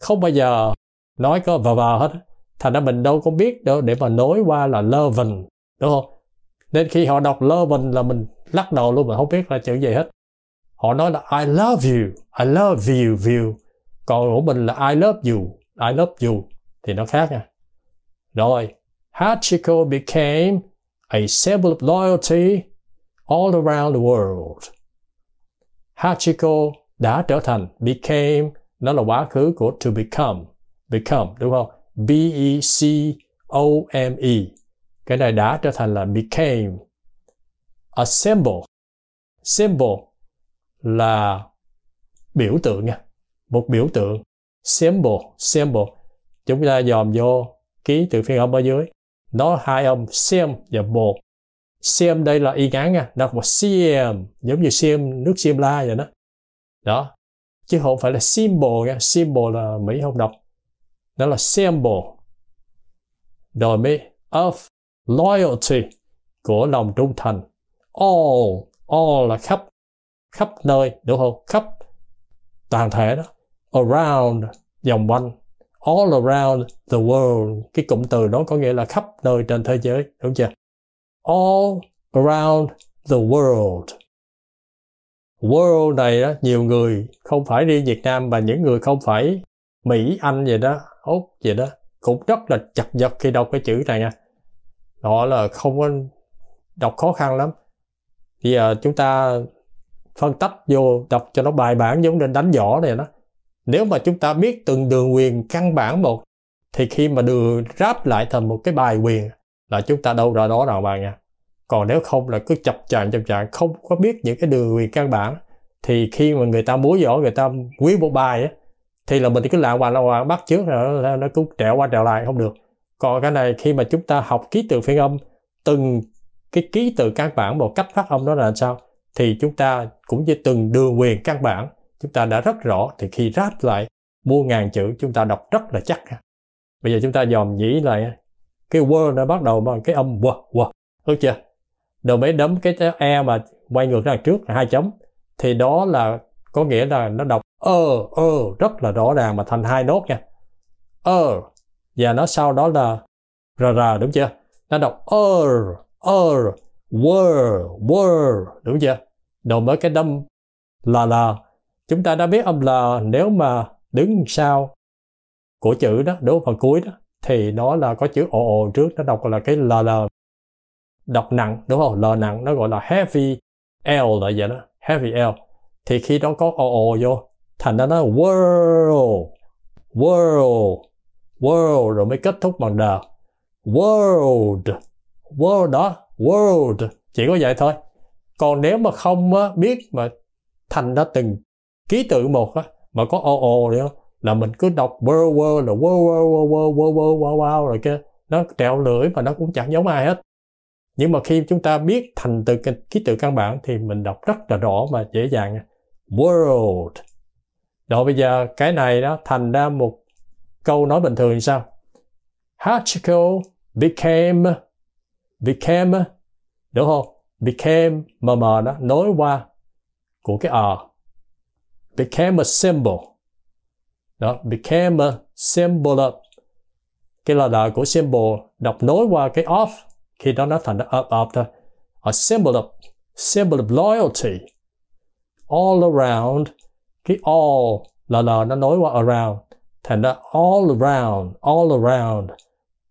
không bao giờ nói có vào vào hết thành ra mình đâu có biết đâu để mà nối qua là Levin đúng không nên khi họ đọc Levin là mình lắc đầu luôn mình không biết là chữ gì hết họ nói là I love you I love you you còn của mình là I love you I love you thì nó khác nha rồi Hachiko became a symbol of loyalty all around the world Hachiko đã trở thành became nó là quá khứ của to become become đúng không b e c o m e cái này đã trở thành là became a symbol symbol là biểu tượng nha một biểu tượng symbol symbol chúng ta dòm vô ký từ phiên âm ở dưới nó hai âm sim và bột Sim đây là y ngắn nha đọc một sim giống như sim nước sim la vậy đó đó chứ không phải là symbol nha symbol là mỹ không đọc đó là symbol rồi mới of loyalty của lòng trung thành all all là khắp khắp nơi đúng không khắp toàn thể đó around vòng quanh all around the world cái cụm từ đó có nghĩa là khắp nơi trên thế giới đúng chưa all around the world world này đó nhiều người không phải đi Việt Nam và những người không phải Mỹ Anh vậy đó ốc vậy đó cũng rất là chập vật khi đọc cái chữ này nha đó là không có đọc khó khăn lắm bây giờ à, chúng ta phân tách vô đọc cho nó bài bản giống như đánh võ này đó nếu mà chúng ta biết từng đường quyền căn bản một thì khi mà đưa ráp lại thành một cái bài quyền là chúng ta đâu ra đó nào bạn nha còn nếu không là cứ chập chạng chập chạng không có biết những cái đường quyền căn bản thì khi mà người ta múa võ người ta quý bộ bài á thì là mình cứ lạ hoài lạ hoài bắt trước rồi nó cứ trẹo qua trẹo lại không được còn cái này khi mà chúng ta học ký tự phiên âm từng cái ký tự căn bản một cách phát âm đó là sao thì chúng ta cũng như từng đường quyền căn bản chúng ta đã rất rõ thì khi ráp lại mua ngàn chữ chúng ta đọc rất là chắc bây giờ chúng ta dòm nhĩ lại cái word nó bắt đầu bằng cái âm w w được chưa rồi mới đấm cái e mà quay ngược ra trước hai chấm thì đó là có nghĩa là nó đọc ơ ờ, ơ ờ, rất là rõ ràng mà thành hai nốt nha ơ ờ. và nó sau đó là r r đúng chưa nó đọc ơ ơ word word đúng chưa đầu với cái đâm là là chúng ta đã biết âm là nếu mà đứng sau của chữ đó đúng phần cuối đó thì nó là có chữ ồ ồ trước nó đọc là cái là là đọc nặng đúng không l nặng nó gọi là heavy l là vậy đó heavy l thì khi nó có ồ ồ vô thành ra nó world world world rồi mới kết thúc bằng đờ world world đó world chỉ có vậy thôi còn nếu mà không á, biết mà thành ra từng ký tự một á, mà có ồ ồ nữa là mình cứ đọc world world là world world world world world wow wow rồi kia nó trẹo lưỡi mà nó cũng chẳng giống ai hết nhưng mà khi chúng ta biết thành từ ký tự căn bản thì mình đọc rất là rõ mà dễ dàng world Đó bây giờ cái này đó thành ra một câu nói bình thường như sao Hachiko became became đúng không became mờ mờ đó nối qua của cái ờ became a symbol đó became a symbol of cái là đời của symbol đọc nối qua cái of khi đó nó thành up up thôi a symbol of symbol of loyalty all around cái all là là nó nối qua around thành ra all around all around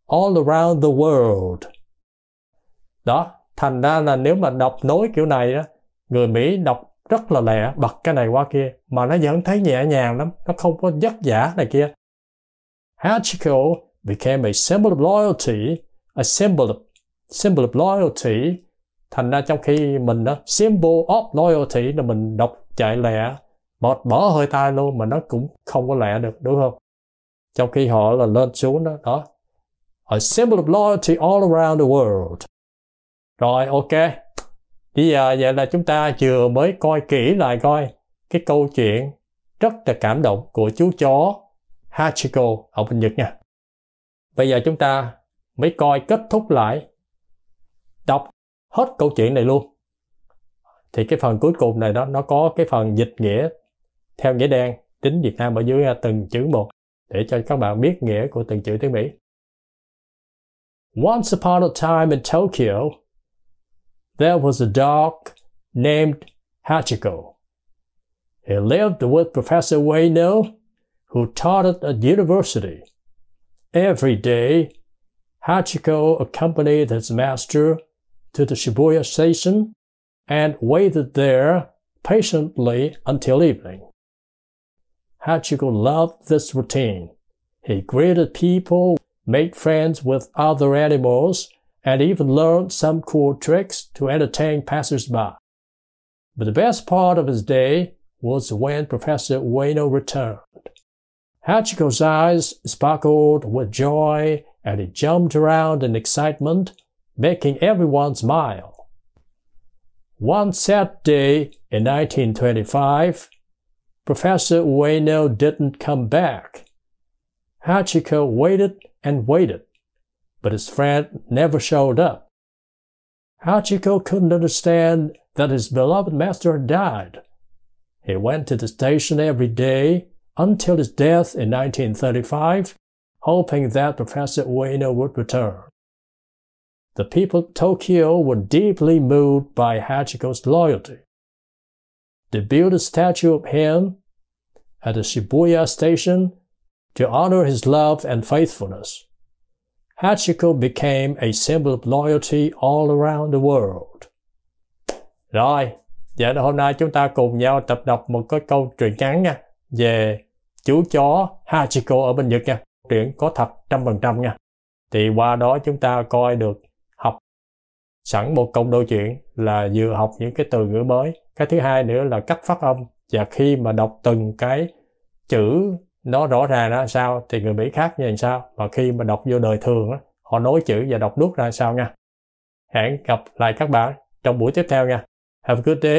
all around the world đó thành ra là nếu mà đọc nối kiểu này á, người Mỹ đọc rất là lẹ bật cái này qua kia mà nó vẫn thấy nhẹ nhàng lắm nó không có vất giả này kia Hachiko became a symbol of loyalty a symbol of, symbol of loyalty thành ra trong khi mình đó symbol of loyalty là mình đọc chạy lẹ mệt bỏ hơi tai luôn mà nó cũng không có lẹ được đúng không trong khi họ là lên xuống đó đó a symbol of loyalty all around the world rồi ok bây giờ vậy là chúng ta vừa mới coi kỹ lại coi cái câu chuyện rất là cảm động của chú chó Hachiko ở bên Nhật nha bây giờ chúng ta mới coi kết thúc lại đọc hết câu chuyện này luôn thì cái phần cuối cùng này đó nó có cái phần dịch nghĩa theo nghĩa đen tính Việt Nam ở dưới à, từng chữ một để cho các bạn biết nghĩa của từng chữ tiếng Mỹ. Once upon a time in Tokyo, there was a dog named Hachiko. He lived with Professor Ueno, who taught at a university. Every day, Hachiko accompanied his master to the Shibuya station and waited there patiently until evening. Hachiko loved this routine. He greeted people, made friends with other animals, and even learned some cool tricks to entertain passersby. But the best part of his day was when Professor Ueno returned. Hachiko's eyes sparkled with joy, and he jumped around in excitement making everyone smile. One sad day in 1925, Professor Ueno didn't come back. Hachiko waited and waited, but his friend never showed up. Hachiko couldn't understand that his beloved master died. He went to the station every day until his death in 1935, hoping that Professor Ueno would return. The people of Tokyo were deeply moved by Hachiko's loyalty. They built a statue of him at the Shibuya station to honor his love and faithfulness. Hachiko became a symbol of loyalty all around the world. Rồi, vậy là hôm nay chúng ta cùng nhau tập đọc một cái câu truyện ngắn nha về chú chó Hachiko ở bên Nhật nha. chuyện có thật trăm phần trăm nha. Thì qua đó chúng ta coi được sẵn một công đôi chuyện là vừa học những cái từ ngữ mới cái thứ hai nữa là cách phát âm và khi mà đọc từng cái chữ nó rõ ràng ra sao thì người mỹ khác như làm sao và khi mà đọc vô đời thường họ nối chữ và đọc nuốt ra sao nha hẹn gặp lại các bạn trong buổi tiếp theo nha have a good day